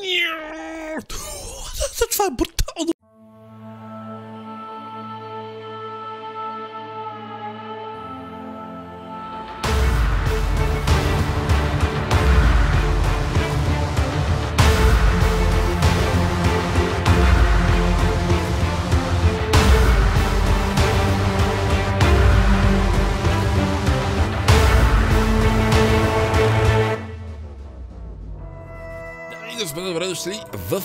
Ja. Dat wel brutaal. ще сме добре дошли в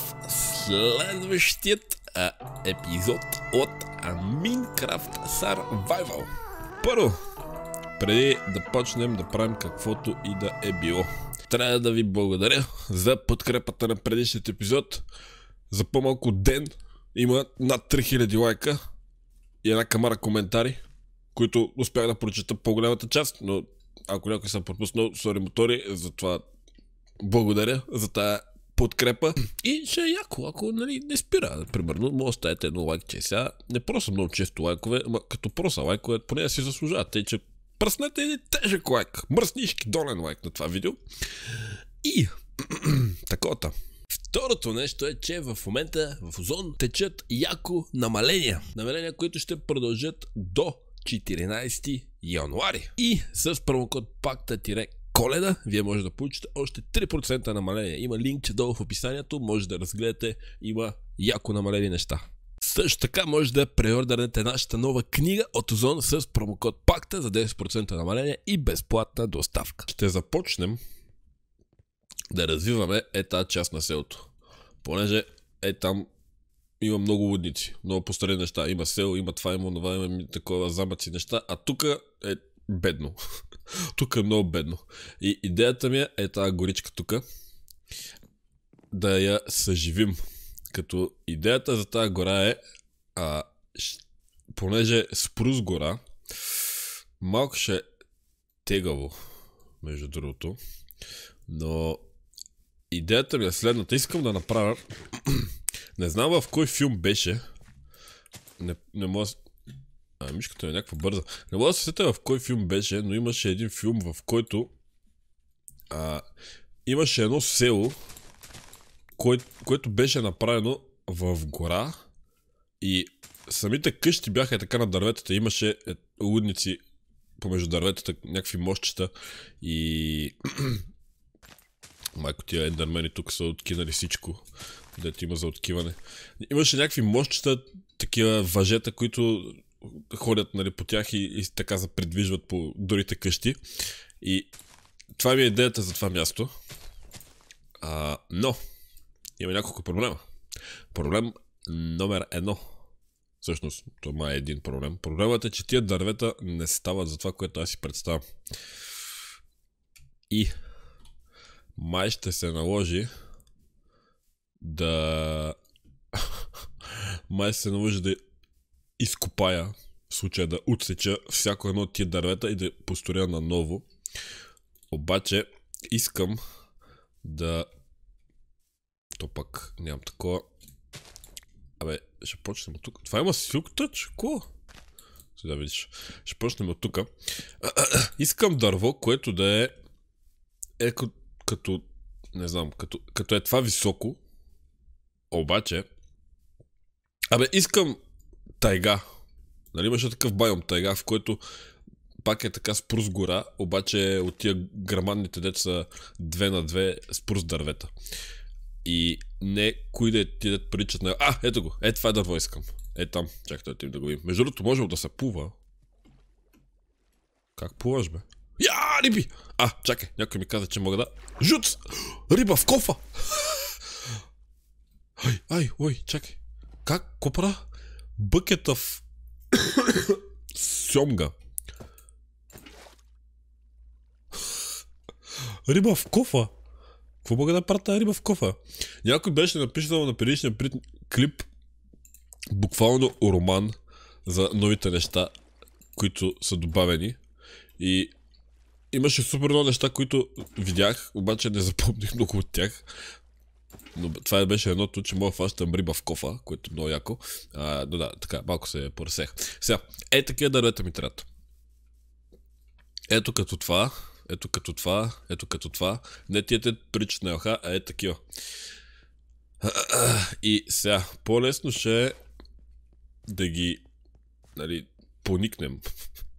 следващият а, епизод от а, Minecraft Survival. Първо, преди да почнем да правим каквото и да е било. Трябва да ви благодаря за подкрепата на предишният епизод. За по-малко ден има над 3000 лайка и една камара коментари, които успях да прочета по-голямата част, но ако някой съм е пропуснал, сори мотори, затова благодаря за тая подкрепа и ще е яко, ако нали, не спира. Примерно, може да ставите едно че Сега не просто много често лайкове, ама като проса лайкове, поне да си заслужават. Тъй, че пръснете един тежък лайк, мръснишки долен лайк на това видео. И такота. Второто нещо е, че в момента в Озон течат яко намаления. Намаления, които ще продължат до 14 януари. И с промокод пакта коледа, вие може да получите още 3% намаление. Има линк долу в описанието, може да разгледате, има яко намалени неща. Също така може да преордърнете нашата нова книга от Озон с промокод ПАКТА за 10% намаление и безплатна доставка. Ще започнем да развиваме е тази част на селото. Понеже е там има много водници, много постарени неща. Има село, има това, има това, има такова замъци неща. А тук е бедно. тук е много бедно. И идеята ми е, е тази горичка тук, да я съживим. Като идеята за тази гора е, а, понеже Спрус гора, малко ще е тегаво, между другото, но идеята ми е следната. Искам да направя... не знам в кой филм беше. Не, не мога... А, мишката е някаква бърза. Не мога да се сетя в кой филм беше, но имаше един филм, в който а, имаше едно село, кое, което беше направено в гора и самите къщи бяха така на дърветата. Имаше е, лудници помежду дърветата, някакви мощчета и... Майко тия е ендермени тук са откинали всичко, дето има за откиване. Имаше някакви мощчета, такива въжета, които ходят нали, по тях и, и така се придвижват по дорите къщи. И това ми е идеята за това място. А, но, има няколко проблема. Проблем номер едно. Всъщност, това е един проблем. Проблемът е, че тия дървета не стават за това, което аз си представям. И май ще се наложи да... май ще се наложи да изкопая, в случая да отсеча всяко едно от тия дървета и да построя наново. Обаче искам да... То пък нямам такова. Абе, ще почнем от тук. Това има силк тъч? Ко? Сега видиш. Ще почнем от тук. Искам дърво, което да е... Е като... Не знам, като, като е това високо. Обаче... Абе, искам тайга. Нали имаше такъв байом тайга, в който пак е така спрус гора, обаче от тия грамадните деца две на две спрус дървета. И не кои да е, ти дет приличат на... А, ето го, е това е дърво искам. Е там, чакай да да го видим. Между другото, може да се плува. Как плуваш, бе? Я, риби! А, чакай, някой ми каза, че мога да... Жуц! Риба в кофа! Ай, ай, ой, чакай. Как? Копра? в сьомга. риба в кофа. Какво мога да правя риба в кофа? Някой беше написал на предишния прит клип буквално роман за новите неща, които са добавени. И имаше супер много неща, които видях, обаче не запомних много от тях но това беше едното, че мога фащам риба в кофа, което е много яко. А, но да, така, малко се поръсех. Сега, е такива дървета ми трябва. Ето като това, ето като това, ето като това. Не ти те прич на елха, а е такива. И сега, по-лесно ще е да ги, нали, поникнем.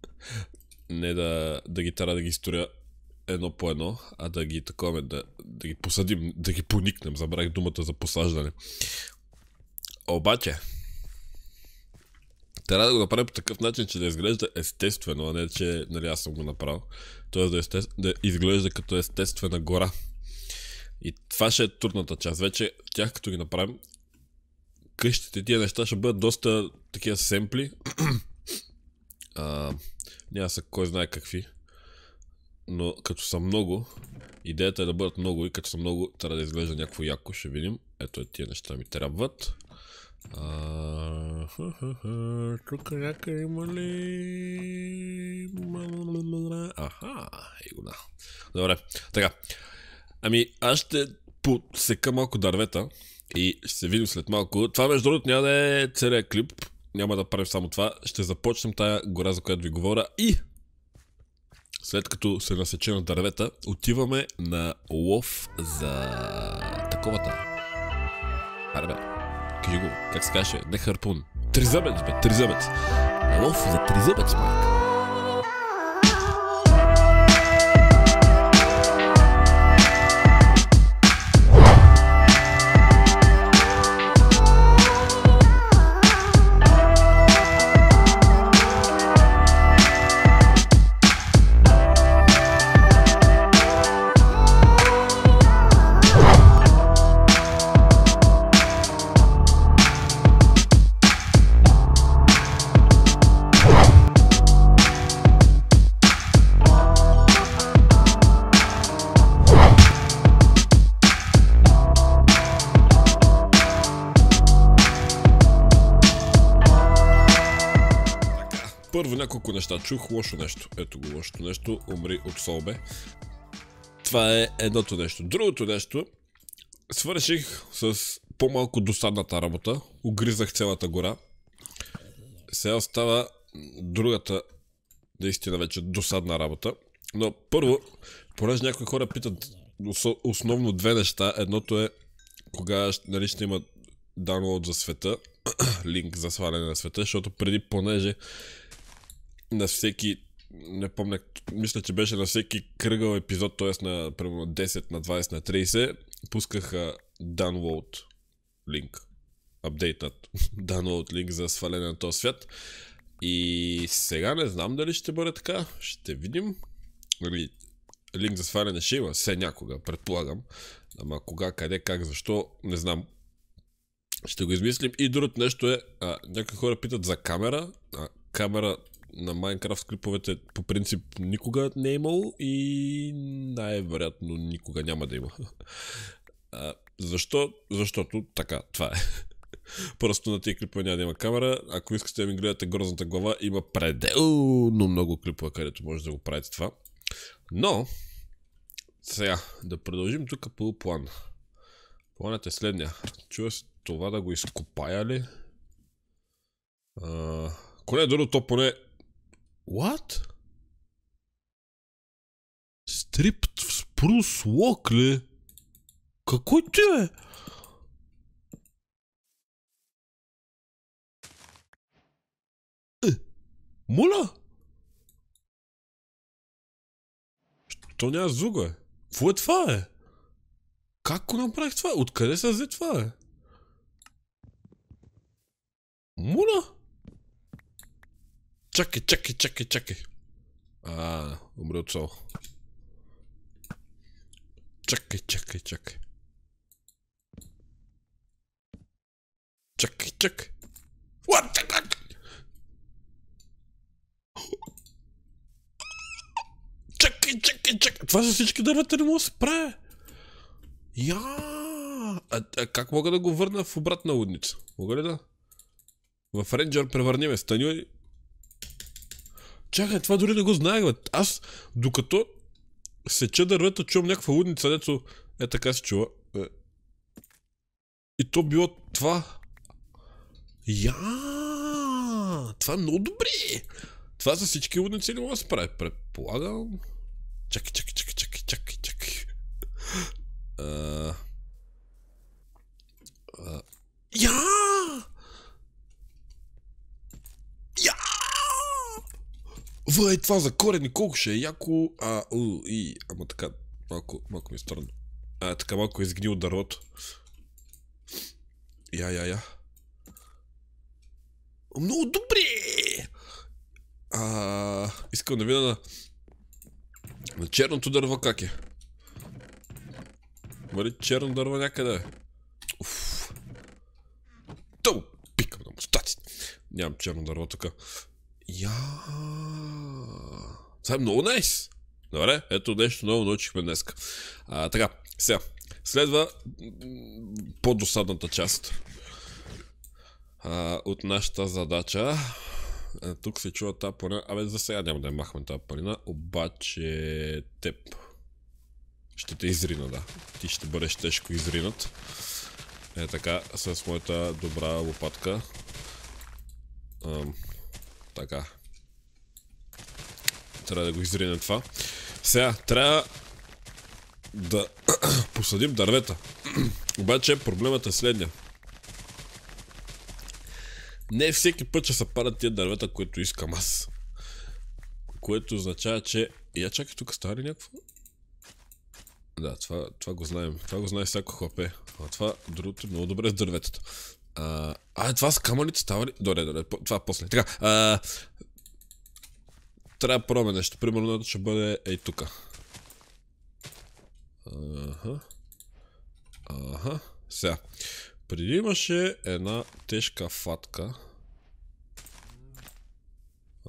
Не да, да ги трябва да ги сторя едно по едно, а да ги таковаме, да, да ги посадим, да ги поникнем. Забравих думата за посаждане. Обаче, трябва да го направим по такъв начин, че да изглежда естествено, а не че нали, аз съм го направил. Тоест да, есте... да изглежда като естествена гора. И това ще е трудната част. Вече тях като ги направим, къщите тия неща ще бъдат доста такива семпли. а, няма са кой знае какви. Но като са много, идеята е да бъдат много и като са много, трябва да изглежда някакво яко. Ще видим. Ето е тия неща ми трябват. Тук някъде има ли... Аха, да. Добре, така. Ами, аз ще подсека малко дървета и ще се видим след малко. Това между другото няма да е целият клип, няма да правим само това. Ще започнем тая гора, за която ви говоря и след като се насече на дървета, отиваме на лов за таковата. Аре бе, кажи го, как се каже, не харпун. Тризъбец бе, тризъбец. Лов за тризъбец, майка. неща. Чух лошо нещо. Ето го лошото нещо. Умри от солбе. Това е едното нещо. Другото нещо. Свърших с по-малко досадната работа. Огризах цялата гора. Сега остава другата наистина вече досадна работа. Но първо, понеже някои хора питат основно две неща. Едното е кога нали, ще има download за света, линк за сваляне на света, защото преди понеже на всеки не помня, мисля, че беше на всеки кръгъл епизод, т.е. на примерно 10, на 20, на 30, пускаха download линк. Апдейтнат download link за сваляне на този свят. И сега не знам дали ще бъде така. Ще видим. линк нали, за сваляне ще има. Все някога, предполагам. Ама кога, къде, как, защо, не знам. Ще го измислим. И другото нещо е, а, някои хора питат за камера. А, камера на Майнкрафт клиповете по принцип никога не е имало и най-вероятно никога няма да има. А, защо? Защото така, това е. Просто на тия клипове няма да има камера. Ако искате да ми гледате грозната глава, има пределно много клипове, където може да го правите това. Но, сега, да продължим тук по план. Планът е следния. Чува се това да го изкопая ли? А, коне дори то поне What? Стрипт в спрус лок ли? Какой ты? Э, е? е, моля? Що няма зуга? Какво е това, е? Как го направих това? Откъде се взе това, е? Моля? Чакай, чакай, чакай, чакай. А, добре сол. Чакай, чакай, чакай. Чакай, чакай. What the fuck? Чакай, чакай, чакай. Това за всички дървета не мога да се прави. Я! А, а как мога да го върна в обратна лудница? Мога ли да? В ренджер превърни ме. Стани, Чакай, това дори не го знаех, бе. Аз, докато сеча дървета, чувам някаква лудница, дето е така се чува. Е. И то било това. Я, това е много добре. Това за всички лудници не мога да се прави. Предполагам. Чакай, чакай, чакай, чакай, чакай, чакай. Я! Въй, това за корени, колко ще е яко. А, у, и, ама така, малко, малко ми е странно. А, така малко е изгнил дървото. Я, я, я. Много добре! А, искам да видя на... На черното дърво как е. Мари черно дърво някъде? Уф. Тъл! Пикам на мустаците. Нямам черно дърво тук. Я. Това е много найс. Добре, ето нещо ново научихме днес. А, така, сега. Следва по-досадната част а, от нашата задача. А, е, тук се чува тази парина. Абе, за сега няма да я махме тази парина, обаче теб. Ще те изрина, да. Ти ще бъдеш тежко изринат. Е така, с моята добра лопатка. Ам... Така. Трябва да го изринем това. Сега, трябва да посадим дървета. Обаче проблемът е следния. Не всеки път ще се падат тия дървета, които искам аз. Което означава, че... Я чакай, тук става ли някакво? Да, това, това го знаем. Това го знае всяко хлапе. А това другото много добре с дърветата. А, а това с камъните става ли? Добре, добре, това е после. Така, а, трябва да пробваме нещо. Примерно ще бъде ей тука. Ага, Ага. Сега. Преди имаше една тежка фатка.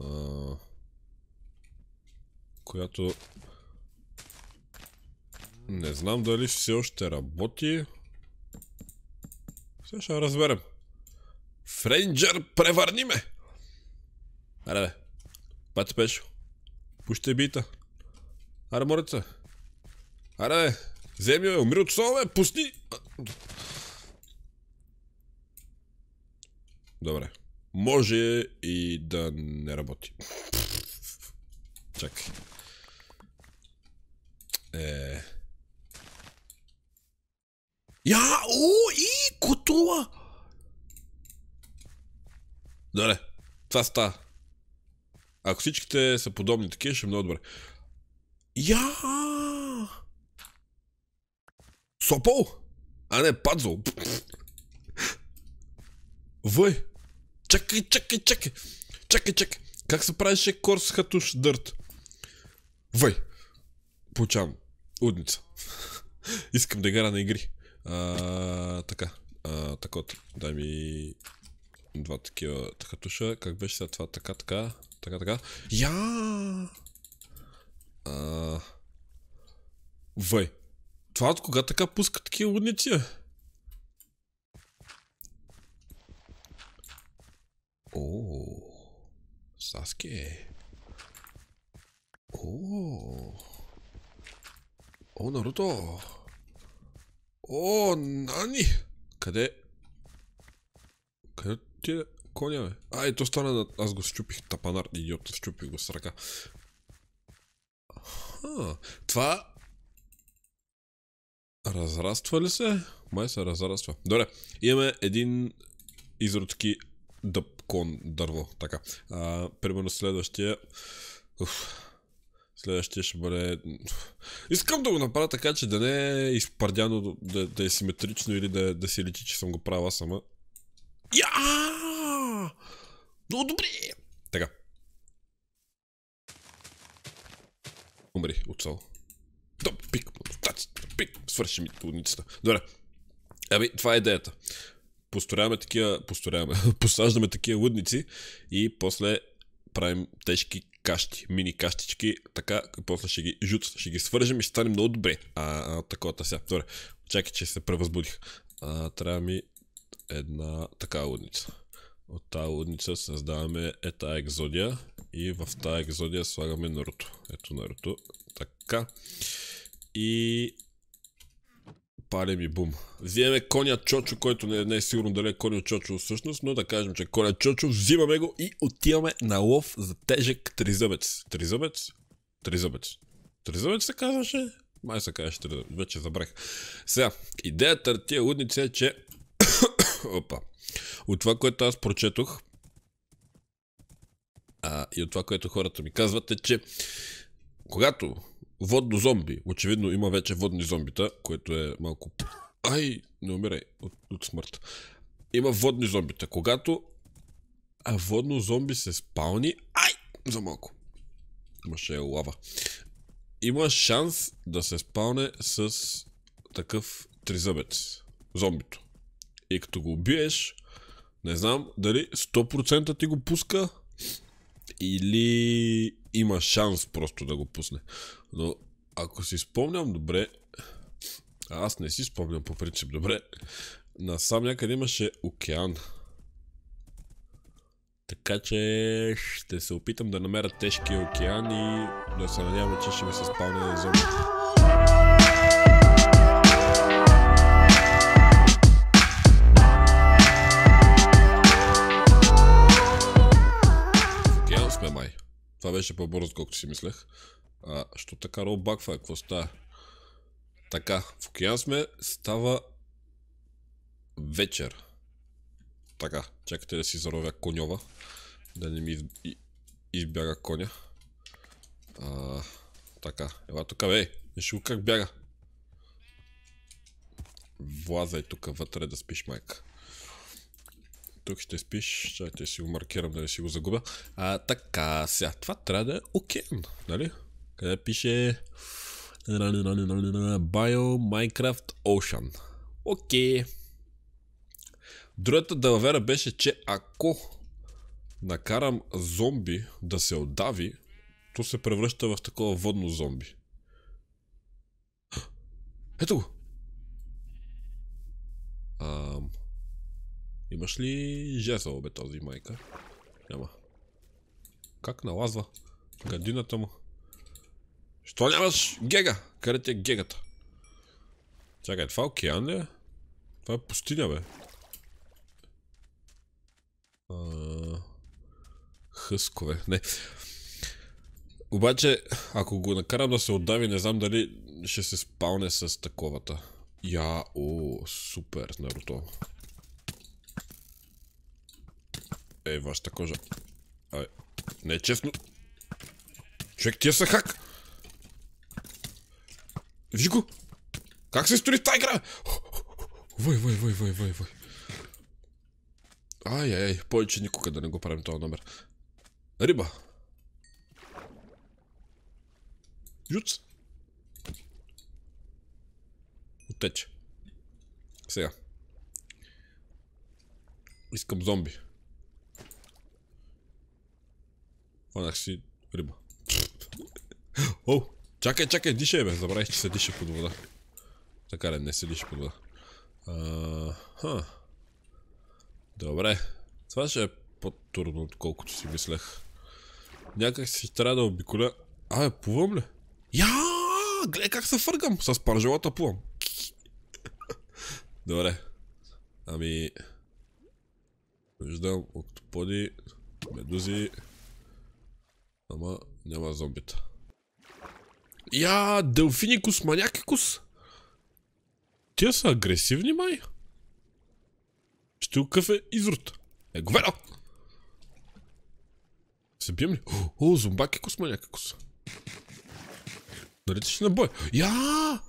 А, която... Не знам дали все още работи. Сега ще разберем. Френджер, превърни ме! Аре бе. Пати пешо. Пуще бита. Аре морица. Аре бе. Вземи бе, умри от слава бе, пусни! Добре. Може и да не работи. Чакай. Е... やおー、いいことは。Добре, това ста. Ако всичките са подобни такива, ще е много добре. Я! Сопол? А не, падзол. Въй! Чакай, чакай, чакай! Чакай, чакай! Как се правеше Корс Хатуш Дърт? Въй! Получавам. Удница. Искам да игра на игри. А, така. А, так вот, дай ми два такива така туша. Как беше сега това? Така, така, така, така. Я! А... Въй. Това от кога така пуска такива лудници? О, Саски. О, о, Наруто. О, Нани! Къде? Къде ти е коня, бе? Ай, то стана на... Аз го щупих, тапанар, идиот, щупих го с ръка. Аха, това... Разраства ли се? Май се разраства. Добре, имаме един изродски дъпкон дърво. Така, а, примерно следващия... Уф, Следващия ще бъде... Искам да го направя така, че да не е изпардяно, да, да е симетрично или да, да си личи, че съм го правила сама. Я! Много добре! Така. Умри от Топ, пик, тац, пик, свърши ми лудницата. Добре. Еми, това е идеята. Построяваме такива, построяваме, посаждаме такива лудници и после правим тежки кащи, мини кащички, така, после ще ги жут. ще ги свържем и ще стане много добре. А, а такова сега. Добре, чакай, че се превъзбудих. А, трябва ми една така лудница. От тази лудница създаваме ета екзодия и в тази екзодия слагаме Наруто. Ето Наруто. Така. И палем и бум. Взимаме коня Чочо, който не, не е сигурно дали е коня Чочо всъщност, но да кажем, че коня Чочо, взимаме го и отиваме на лов за тежък тризъбец. Тризъбец? Тризъбец. Тризъбец се казваше? Май се казваше тризъбец, вече забрах. Сега, идеята на тия лудници е, че... Опа. От това, което аз прочетох, а, и от това, което хората ми казват е, че когато водно зомби. Очевидно има вече водни зомбита, което е малко... Ай, не умирай от, от смърт. Има водни зомбита. Когато а водно зомби се спални... Ай, за малко. Имаше лава. Има шанс да се спалне с такъв тризъбец. Зомбито. И като го убиеш, не знам дали 100% ти го пуска или има шанс просто да го пусне. Но ако си спомням добре, а аз не си спомням по принцип добре, насам някъде имаше океан. Така че ще се опитам да намеря тежкия океан и да се надявам, че ще ми се на зона. Това беше по-бързо, колкото си мислех. А, що така ролбаква? Какво става? Така, в океан сме, става вечер. Така, чакайте да си заровя коньова. Да не ми избяга коня. А, така, ела тук, бе, виж как бяга. Влазай тук вътре да спиш, майка. Тук ще спиш, чакайте си го маркирам, да не си го загубя. А, така, сега, това трябва да е океан, нали? къде пише Bio Minecraft Ocean. Окей. Другата далавера беше, че ако накарам зомби да се отдави, то се превръща в такова водно зомби. Ето го! Ам... Имаш ли жезъл бе този майка? Няма. Как налазва гадината му? Що нямаш? Гега! Къде ти е гегата? Чакай, това е океан ли? Е? Това е пустиня, бе. А... Хъскове, не. Обаче, ако го накарам да се отдави, не знам дали ще се спалне с таковата. Я, о, супер, Наруто. Ей, вашата кожа. Ай, не е честно. Човек, тия са хак! Виж го! Как се стори тази игра? Вой, вой, вой, вой, вой, вой. Ай, ай, повече никога да не го правим този номер. Риба. Юц. Отече. Сега. Искам зомби. Фанах си риба. Оу! Чакай, чакай, дишай бе. Забравих, че се диша под вода. Така ли, не се диша под вода. А, ха. Добре. Това ще е по-трудно, отколкото си мислех. Някак си трябва да обиколя... А, е, плувам ли? Я! Гледай как се фъргам! С паржолата плувам. Добре. Ами... Виждам октоподи, медузи... Ама няма зомбита. Я, Делфиникус Манякикус. Те са агресивни, май. Ще какъв е изрод. Е, говера! Се бием ли? О, зомбакикус Манякикус. Наричаш на бой. Я!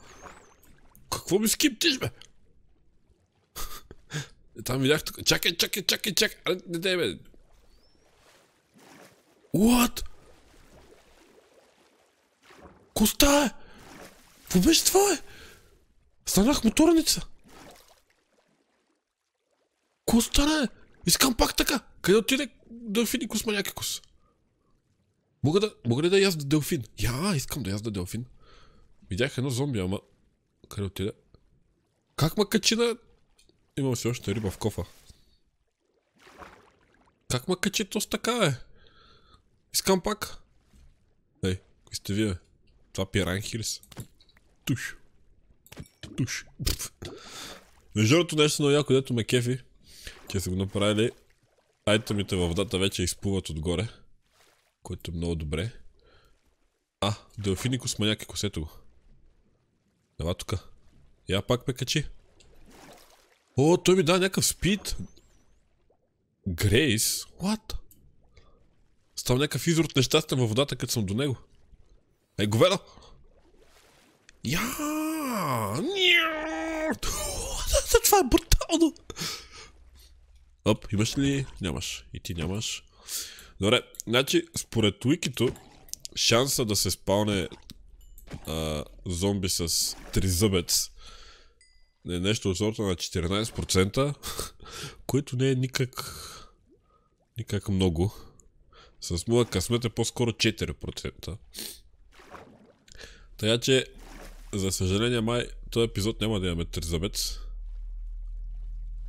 Какво ми скиптиш, бе? Е, там видях тук. Чакай, чакай, чакай, чакай. Не, не, не, What? Какво става? Какво беше това, е? Станах моторница. Какво стана, е? Искам пак така. Къде отиде дълфин и косманякикус? Мога да, мога ли да язда делфин? Я, искам да язда дълфин. Видях едно зомби, ама... Къде отиде? Как ма качи на... Имам си още риба в кофа. Как ма качи то с така, е? Искам пак. Ей, кои сте вие, бе? Това пиранхи ли са? Туш. Туш. Между другото нещо много яко, дето ме кефи, че са го направили айтемите във водата вече изплуват отгоре, което е много добре. А, Делфиникус маняк е косето го. Дава тука. Я пак ме качи. О, той ми да някакъв спид. Грейс? What? Става някакъв изрод нещастен във водата, като съм до него. Ей, говедо! Я! Това е брутално! Оп, имаш ли? Нямаш. И ти нямаш. Добре, значи, според уикито, шанса да се спалне а, зомби с тризъбец е нещо от сорта на 14%, което не е никак, никак много. С моя късмет е по-скоро 4%. Така че, за съжаление, май този епизод няма да имаме Тризабец.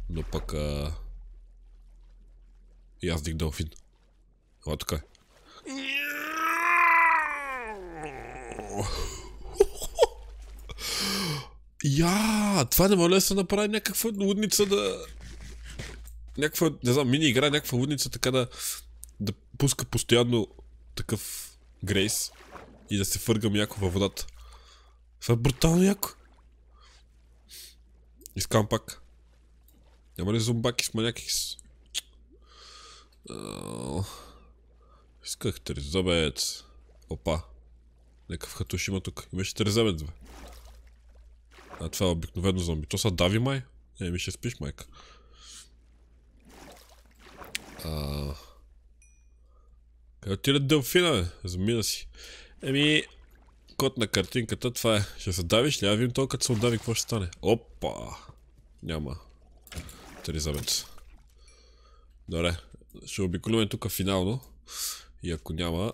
Но пък... А... И аз дих дълфин. така е. Я, това не може да се направи някаква лудница да... Някаква, не знам, мини игра, някаква лудница така да... Да пуска постоянно такъв грейс и да се фъргам яко във водата. Това е брутално яко. Искам пак. Няма ли зомбаки с маняки с... Исках тризобец. Опа. Някакъв хатуш има тук. Имаше трезобец, бе. А това е обикновено зомби. То са дави май? Не, ми ще спиш, майка. А... Къде отиде дълфина, бе? Замина си. Еми, код на картинката, това е. Ще се давиш ли? Я видим толкова, като се отдави, какво ще стане? Опа! Няма. Три Добре, ще обиколиме тук финално. И ако няма,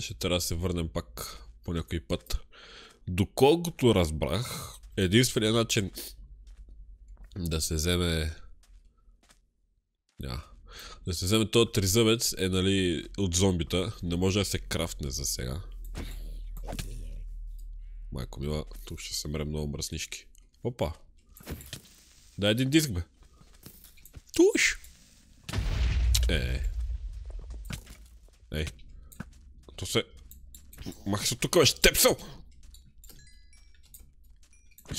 ще трябва да се върнем пак по някой път. Доколкото разбрах, единственият начин да се вземе... Няма. Да се вземе този тризъбец е, нали, от зомбита. Не може да се крафтне за сега. Майко мила, тук ще се мре много мръснички. Опа! Дай един диск, бе. Туш! Е. е, е. Ей. То се... Мах се тук, бе, щепсъл!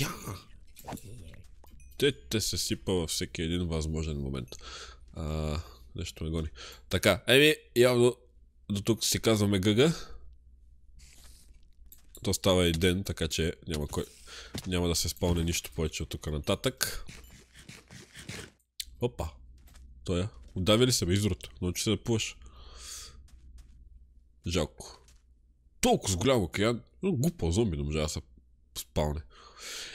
Я! Те те се сипа във всеки един възможен момент. Нещо ме гони. Така, еми, явно до тук си казваме гъга. То става и ден, така че няма, кой... няма да се спълне нищо повече от тук нататък. Опа! Той е. Отдави ли се бе изрод? Научи се да плуваш. Жалко. Толкова с голям океан. Глупо зомби не може да се спалне.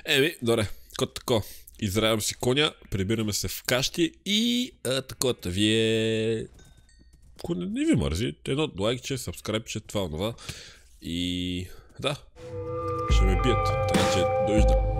Еми, добре. Кот тако. Изравям си коня, прибираме се в кащи и а, такова вие... Ако не, не ви мързи, едно лайкче, сабскрайбче, това, това. И да, ще ме бият, така че довиждам.